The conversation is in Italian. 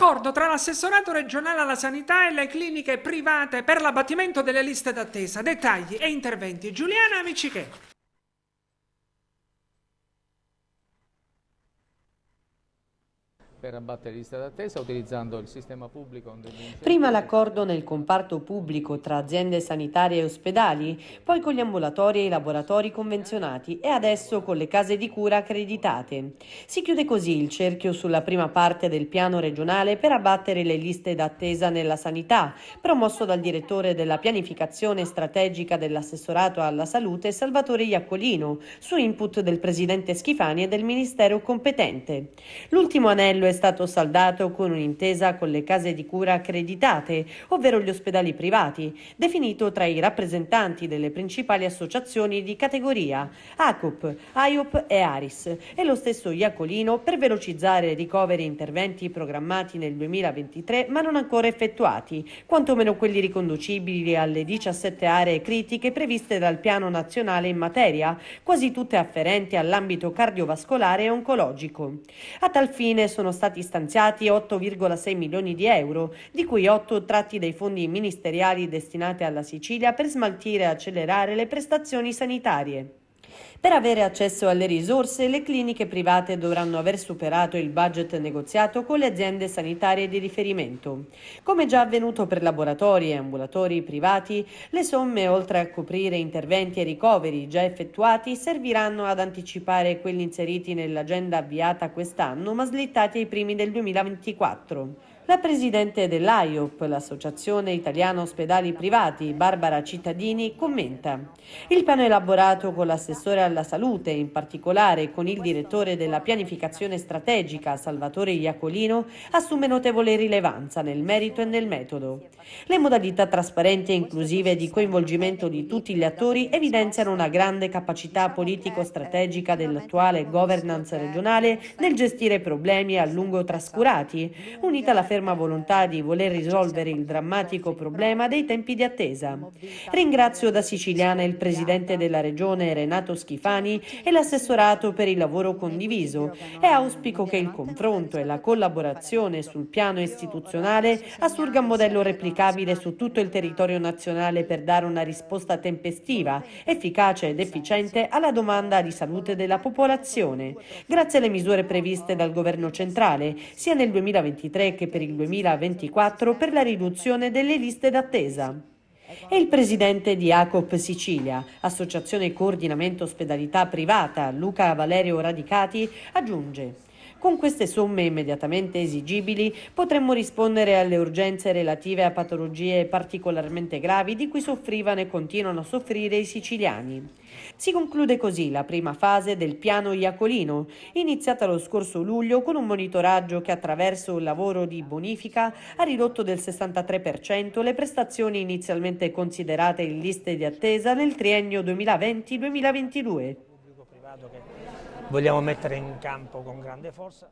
accordo tra l'assessorato regionale alla sanità e le cliniche private per l'abbattimento delle liste d'attesa. Dettagli e interventi. Giuliana Amicichè. per abbattere le liste d'attesa utilizzando il sistema pubblico. Prima l'accordo nel comparto pubblico tra aziende sanitarie e ospedali, poi con gli ambulatori e i laboratori convenzionati e adesso con le case di cura accreditate. Si chiude così il cerchio sulla prima parte del piano regionale per abbattere le liste d'attesa nella sanità, promosso dal direttore della pianificazione strategica dell'assessorato alla salute Salvatore Iaccolino, su input del presidente Schifani e del ministero competente. L'ultimo anello è stato saldato con un'intesa con le case di cura accreditate, ovvero gli ospedali privati, definito tra i rappresentanti delle principali associazioni di categoria ACUP, IOP e ARIS e lo stesso Iacolino per velocizzare ricoveri e interventi programmati nel 2023 ma non ancora effettuati, quantomeno quelli riconducibili alle 17 aree critiche previste dal Piano Nazionale in materia, quasi tutte afferenti all'ambito cardiovascolare e oncologico. A tal fine sono stati stanziati 8,6 milioni di euro, di cui 8 tratti dai fondi ministeriali destinati alla Sicilia per smaltire e accelerare le prestazioni sanitarie. Per avere accesso alle risorse, le cliniche private dovranno aver superato il budget negoziato con le aziende sanitarie di riferimento. Come già avvenuto per laboratori e ambulatori privati, le somme, oltre a coprire interventi e ricoveri già effettuati, serviranno ad anticipare quelli inseriti nell'agenda avviata quest'anno, ma slittati ai primi del 2024. La presidente dell'AIOP, l'Associazione Italiana Ospedali Privati, Barbara Cittadini, commenta. Il piano elaborato con l'assessore alla salute, in particolare con il direttore della pianificazione strategica Salvatore Iacolino, assume notevole rilevanza nel merito e nel metodo. Le modalità trasparenti e inclusive di coinvolgimento di tutti gli attori evidenziano una grande capacità politico-strategica dell'attuale governance regionale nel gestire problemi a lungo trascurati, unita alla ferma volontà di voler risolvere il drammatico problema dei tempi di attesa. Ringrazio da siciliana il presidente della regione Renato Schifani Schifani e l'assessorato per il lavoro condiviso e auspico che il confronto e la collaborazione sul piano istituzionale assurga un modello replicabile su tutto il territorio nazionale per dare una risposta tempestiva, efficace ed efficiente alla domanda di salute della popolazione. Grazie alle misure previste dal governo centrale, sia nel 2023 che per il 2024 per la riduzione delle liste d'attesa e il presidente di ACOP Sicilia, Associazione Coordinamento Ospedalità Privata, Luca Valerio Radicati, aggiunge con queste somme immediatamente esigibili potremmo rispondere alle urgenze relative a patologie particolarmente gravi di cui soffrivano e continuano a soffrire i siciliani. Si conclude così la prima fase del piano Iacolino, iniziata lo scorso luglio con un monitoraggio che attraverso un lavoro di bonifica ha ridotto del 63% le prestazioni inizialmente considerate in liste di attesa nel triennio 2020-2022 vogliamo mettere in campo con grande forza.